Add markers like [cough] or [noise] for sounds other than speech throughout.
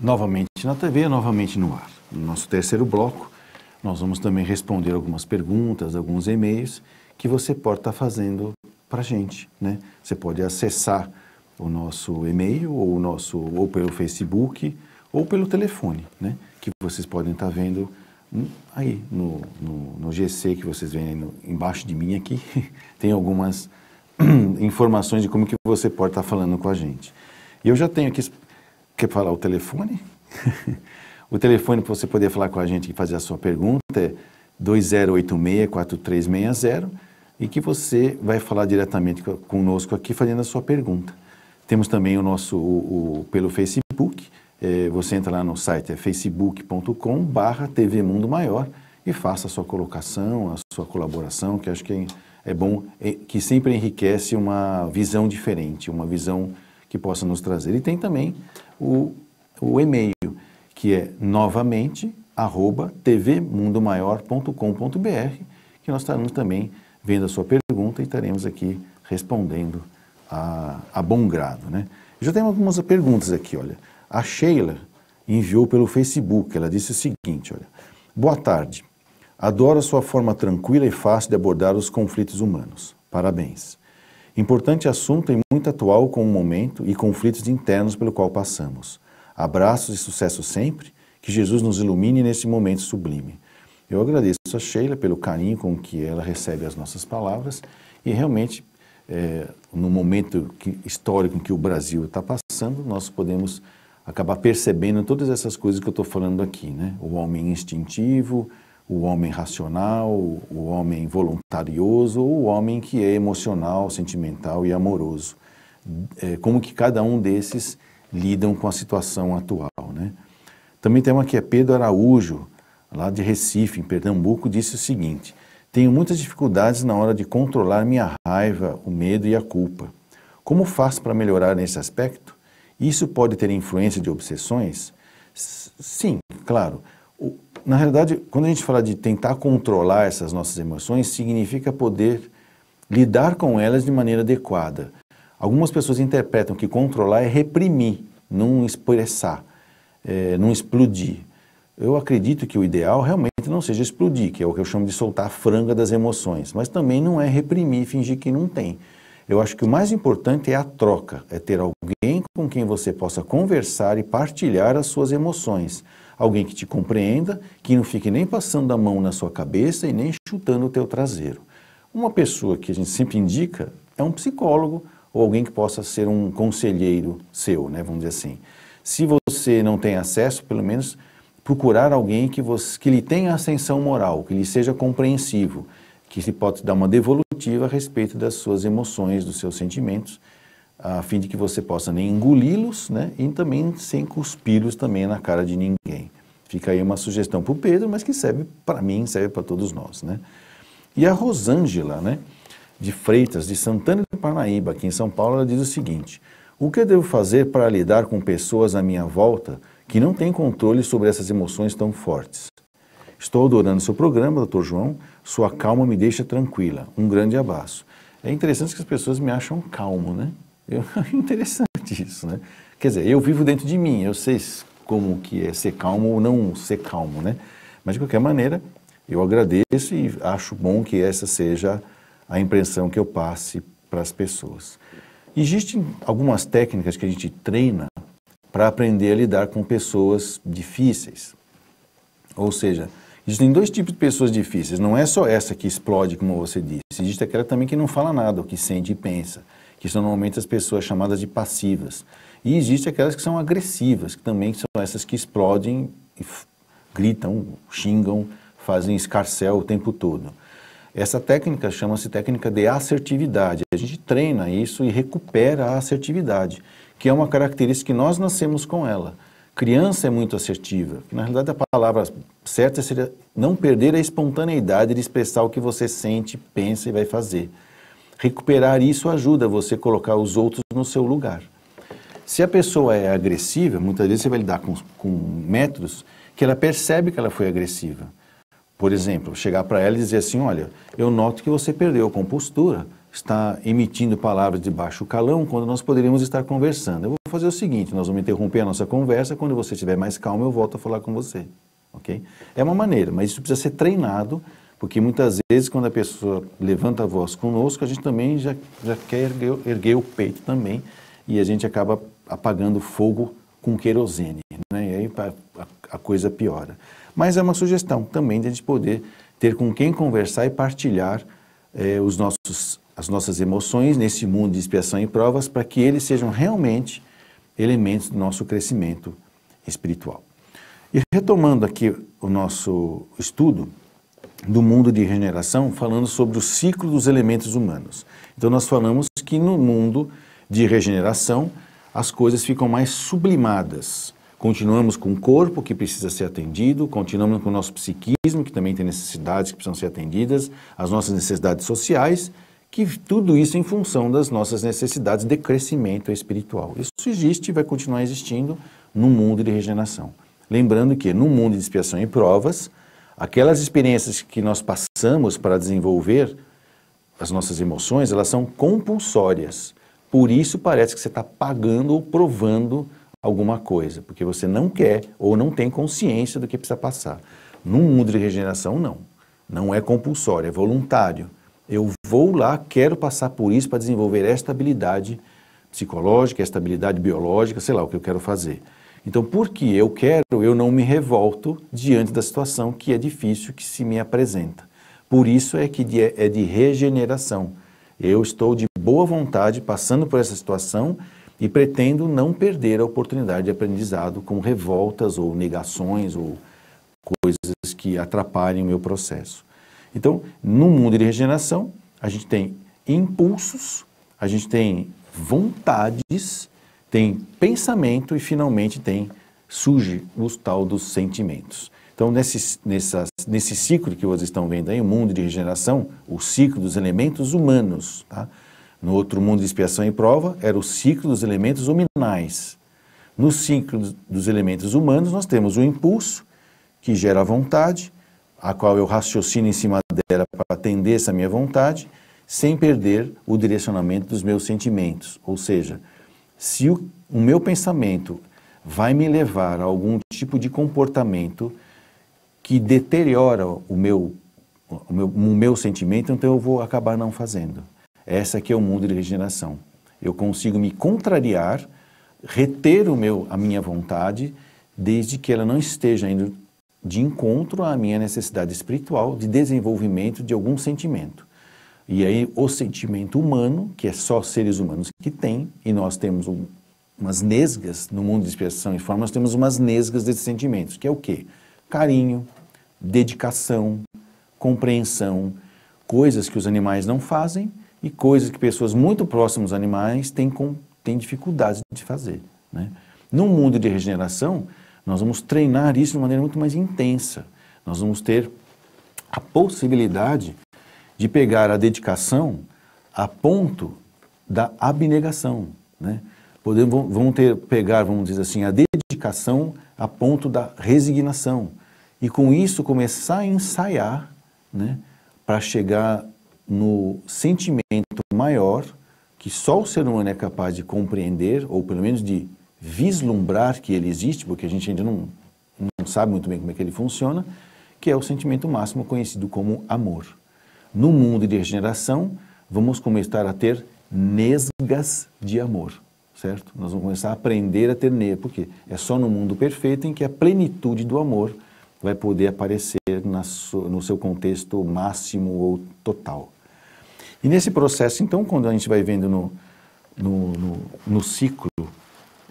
novamente na TV, novamente no ar. No nosso terceiro bloco, nós vamos também responder algumas perguntas, alguns e-mails que você pode estar fazendo para a gente. Né? Você pode acessar o nosso e-mail ou, o nosso, ou pelo Facebook ou pelo telefone, né? que vocês podem estar vendo aí no, no, no GC que vocês veem no, embaixo de mim aqui. [laughs] Tem algumas [clears throat] informações de como que você pode estar falando com a gente. E eu já tenho aqui Quer falar o telefone? [laughs] o telefone para você poder falar com a gente e fazer a sua pergunta é 2086-4360 e que você vai falar diretamente conosco aqui fazendo a sua pergunta. Temos também o nosso o, o pelo Facebook. É, você entra lá no site é facebook.com barra TV Mundo Maior e faça a sua colocação, a sua colaboração, que acho que é, é bom, é, que sempre enriquece uma visão diferente, uma visão que possa nos trazer. E tem também o, o e-mail, que é novamente arroba tvmundomaior.com.br, que nós estaremos também vendo a sua pergunta e estaremos aqui respondendo a, a bom grado. Né? Já tem algumas perguntas aqui, olha. A Sheila enviou pelo Facebook, ela disse o seguinte, olha. Boa tarde. Adoro a sua forma tranquila e fácil de abordar os conflitos humanos. Parabéns. Importante assunto e muito atual com o momento e conflitos internos pelo qual passamos. Abraços e sucesso sempre, que Jesus nos ilumine nesse momento sublime. Eu agradeço a Sheila pelo carinho com que ela recebe as nossas palavras e realmente, é, no momento que, histórico em que o Brasil está passando, nós podemos acabar percebendo todas essas coisas que eu estou falando aqui, né? O homem instintivo, o homem racional, o homem voluntarioso ou o homem que é emocional, sentimental e amoroso. É, como que cada um desses lidam com a situação atual, né? Também tem uma que é Pedro Araújo, lá de Recife, em Pernambuco, disse o seguinte: Tenho muitas dificuldades na hora de controlar minha raiva, o medo e a culpa. Como faço para melhorar nesse aspecto? Isso pode ter influência de obsessões? S sim, claro na realidade, quando a gente fala de tentar controlar essas nossas emoções, significa poder lidar com elas de maneira adequada. Algumas pessoas interpretam que controlar é reprimir, não expressar, é, não explodir. Eu acredito que o ideal realmente não seja explodir, que é o que eu chamo de soltar a franga das emoções, mas também não é reprimir, fingir que não tem. Eu acho que o mais importante é a troca, é ter alguém com quem você possa conversar e partilhar as suas emoções. Alguém que te compreenda, que não fique nem passando a mão na sua cabeça e nem chutando o teu traseiro. Uma pessoa que a gente sempre indica é um psicólogo ou alguém que possa ser um conselheiro seu, né, vamos dizer assim. Se você não tem acesso, pelo menos procurar alguém que, você, que lhe tenha ascensão moral, que lhe seja compreensivo, que lhe pode dar uma devolutiva a respeito das suas emoções, dos seus sentimentos a fim de que você possa nem engoli-los, né, e também sem cuspir-los também na cara de ninguém. Fica aí uma sugestão para o Pedro, mas que serve para mim, serve para todos nós, né? E a Rosângela, né, de Freitas, de Santana do Parnaíba, aqui em São Paulo, ela diz o seguinte: O que eu devo fazer para lidar com pessoas à minha volta que não têm controle sobre essas emoções tão fortes? Estou adorando seu programa, doutor João. Sua calma me deixa tranquila. Um grande abraço. É interessante que as pessoas me acham calmo, né? Eu, [laughs] interessante isso, né? Quer dizer, eu vivo dentro de mim, eu sei como que é ser calmo ou não ser calmo, né? Mas de qualquer maneira, eu agradeço e acho bom que essa seja a impressão que eu passe para as pessoas. Existem algumas técnicas que a gente treina para aprender a lidar com pessoas difíceis. Ou seja, existem dois tipos de pessoas difíceis. Não é só essa que explode, como você disse. Existe aquela também que não fala nada, que sente e pensa que são normalmente as pessoas chamadas de passivas. E existe aquelas que são agressivas, que também são essas que explodem, gritam, xingam, fazem escarcel o tempo todo. Essa técnica chama-se técnica de assertividade. A gente treina isso e recupera a assertividade, que é uma característica que nós nascemos com ela. Criança é muito assertiva. Na realidade, a palavra certa seria não perder a espontaneidade de expressar o que você sente, pensa e vai fazer recuperar isso ajuda você a colocar os outros no seu lugar. Se a pessoa é agressiva, muitas vezes você vai lidar com, com métodos que ela percebe que ela foi agressiva. Por exemplo, chegar para ela e dizer assim: Olha, eu noto que você perdeu a compostura, está emitindo palavras de baixo calão quando nós poderíamos estar conversando. Eu vou fazer o seguinte: nós vamos interromper a nossa conversa, quando você estiver mais calmo, eu volto a falar com você. ok? É uma maneira, mas isso precisa ser treinado porque muitas vezes, quando a pessoa levanta a voz conosco, a gente também já, já quer erguer, erguer o peito também e a gente acaba apagando fogo com querosene, né? e aí a, a coisa piora. Mas é uma sugestão também de a gente poder ter com quem conversar e partilhar eh, os nossos, as nossas emoções nesse mundo de expiação e provas para que eles sejam realmente elementos do nosso crescimento espiritual. E retomando aqui o nosso estudo, do mundo de regeneração falando sobre o ciclo dos elementos humanos. Então nós falamos que no mundo de regeneração as coisas ficam mais sublimadas. Continuamos com o corpo que precisa ser atendido, continuamos com o nosso psiquismo, que também tem necessidades que precisam ser atendidas, as nossas necessidades sociais, que tudo isso em função das nossas necessidades de crescimento espiritual. Isso existe e vai continuar existindo no mundo de regeneração. Lembrando que no mundo de expiação e provas, Aquelas experiências que nós passamos para desenvolver as nossas emoções, elas são compulsórias. Por isso parece que você está pagando ou provando alguma coisa, porque você não quer ou não tem consciência do que precisa passar. No mundo de regeneração, não. Não é compulsório, é voluntário. Eu vou lá, quero passar por isso para desenvolver esta habilidade psicológica, esta habilidade biológica, sei lá o que eu quero fazer. Então, porque eu quero, eu não me revolto diante da situação que é difícil que se me apresenta. Por isso é que de, é de regeneração. Eu estou de boa vontade passando por essa situação e pretendo não perder a oportunidade de aprendizado com revoltas ou negações ou coisas que atrapalhem o meu processo. Então, no mundo de regeneração, a gente tem impulsos, a gente tem vontades tem pensamento e finalmente tem surge os tal dos sentimentos. Então, nesse, nessa, nesse ciclo que vocês estão vendo aí, o mundo de regeneração, o ciclo dos elementos humanos, tá? No outro mundo de expiação e prova, era o ciclo dos elementos luminais. No ciclo dos elementos humanos, nós temos o impulso, que gera a vontade, a qual eu raciocino em cima dela para atender essa minha vontade, sem perder o direcionamento dos meus sentimentos. Ou seja, se o, o meu pensamento vai me levar a algum tipo de comportamento que deteriora o meu, o meu, o meu sentimento, então eu vou acabar não fazendo. Essa que é o mundo de regeneração. Eu consigo me contrariar, reter o meu, a minha vontade, desde que ela não esteja indo de encontro à minha necessidade espiritual de desenvolvimento de algum sentimento. E aí o sentimento humano, que é só seres humanos que tem, e nós temos um, umas nesgas no mundo de expressão e forma, nós temos umas nesgas desses sentimentos, que é o quê? Carinho, dedicação, compreensão, coisas que os animais não fazem e coisas que pessoas muito próximas aos animais têm, com, têm dificuldade de fazer. Né? No mundo de regeneração, nós vamos treinar isso de maneira muito mais intensa. Nós vamos ter a possibilidade de pegar a dedicação a ponto da abnegação, né? Podemos, vão ter, pegar, vamos dizer assim, a dedicação a ponto da resignação. E com isso começar a ensaiar, né? Para chegar no sentimento maior que só o ser humano é capaz de compreender, ou pelo menos de vislumbrar que ele existe, porque a gente ainda não, não sabe muito bem como é que ele funciona, que é o sentimento máximo conhecido como amor no mundo de regeneração, vamos começar a ter nesgas de amor, certo? Nós vamos começar a aprender a ter ne, porque é só no mundo perfeito em que a plenitude do amor vai poder aparecer no seu contexto máximo ou total. E nesse processo, então, quando a gente vai vendo no, no, no, no ciclo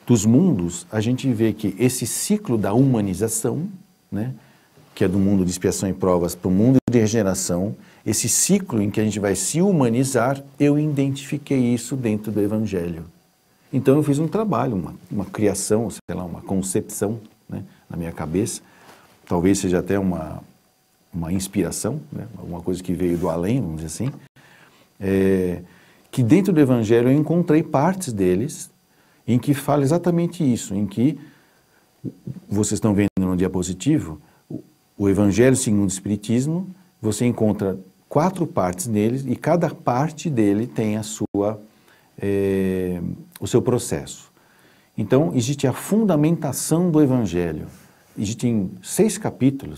dos mundos, a gente vê que esse ciclo da humanização, né, que é do mundo de expiação e provas para o mundo de regeneração, esse ciclo em que a gente vai se humanizar, eu identifiquei isso dentro do Evangelho. Então eu fiz um trabalho, uma, uma criação, sei lá, uma concepção né, na minha cabeça, talvez seja até uma, uma inspiração, né, alguma coisa que veio do além, vamos dizer assim, é, que dentro do Evangelho eu encontrei partes deles em que fala exatamente isso, em que vocês estão vendo no diapositivo, o Evangelho segundo o Espiritismo, você encontra quatro partes neles e cada parte dele tem a sua, é, o seu processo. Então, existe a fundamentação do Evangelho. Existem seis capítulos,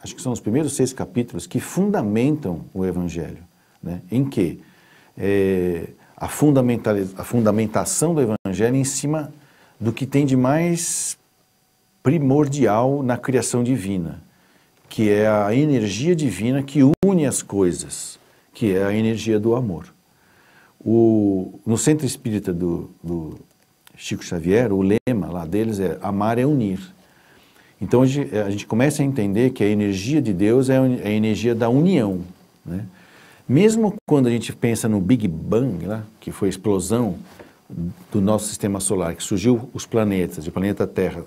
acho que são os primeiros seis capítulos, que fundamentam o Evangelho. Né? Em que? Eh, é, a, a fundamentação do Evangelho em cima do que tem de mais primordial na criação divina, que é a energia divina que une as coisas, que é a energia do amor. O, no Centro Espírita do, do Chico Xavier, o lema lá deles é amar é unir. Então a gente, a gente começa a entender que a energia de Deus é a é energia da união. Né? Mesmo quando a gente pensa no Big Bang, que foi a explosão do nosso sistema solar, que surgiu os planetas, o planeta Terra,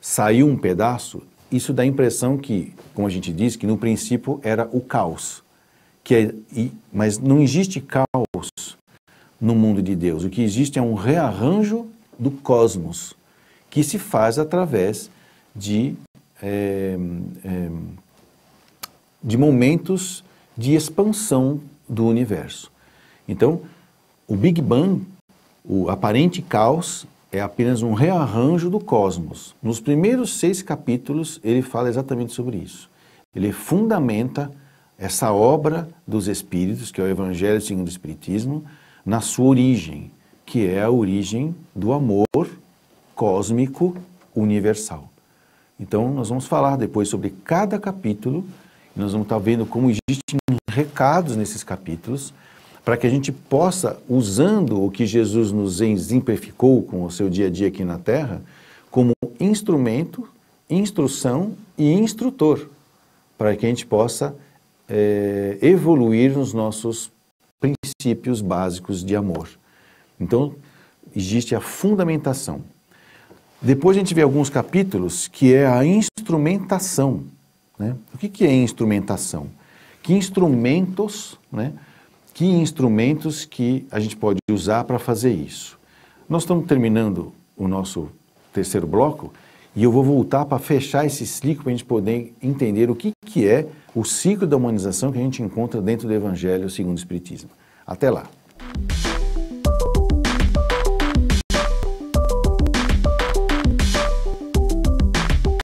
saiu um pedaço, isso dá a impressão que, como a gente disse, que no princípio era o caos. Que é, e, mas não existe caos no mundo de Deus. O que existe é um rearranjo do cosmos, que se faz através de, é, é, de momentos de expansão do universo. Então, o Big Bang, o aparente caos, é apenas um rearranjo do cosmos. Nos primeiros seis capítulos, ele fala exatamente sobre isso. Ele fundamenta essa obra dos Espíritos, que é o Evangelho segundo o Espiritismo, na sua origem, que é a origem do amor cósmico universal. Então, nós vamos falar depois sobre cada capítulo, nós vamos estar vendo como existem recados nesses capítulos, para que a gente possa, usando o que Jesus nos exemplificou com o seu dia a dia aqui na Terra, como instrumento, instrução e instrutor, para que a gente possa é, evoluir nos nossos princípios básicos de amor. Então, existe a fundamentação. Depois a gente vê alguns capítulos que é a instrumentação. Né? O que, que é instrumentação? Que instrumentos né, que instrumentos que a gente pode usar para fazer isso. Nós estamos terminando o nosso terceiro bloco e eu vou voltar para fechar esse ciclo para a gente poder entender o que, que é o ciclo da humanização que a gente encontra dentro do Evangelho segundo o Espiritismo. Até lá!